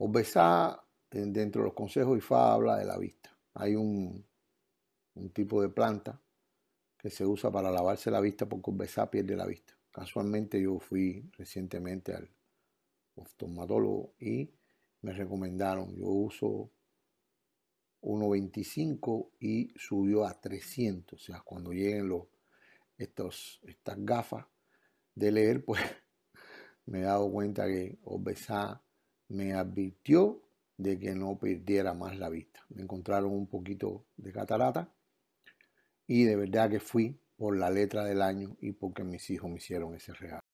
Obesá, eh, dentro de los consejos IFA, habla de la vista. Hay un, tipo de planta que se usa para lavarse la vista porque obesá pierde la vista. Casualmente yo fui recientemente al oftalmatólogo y me recomendaron, yo uso 1.25 y subió a 300. O sea, cuando lleguen los, estas gafas de leer, pues me he dado cuenta que Obesá me advirtió de que no perdiera más la vista. Me encontraron un poquito de catarata y de verdad que fui por la letra del año y porque mis hijos me hicieron ese regalo.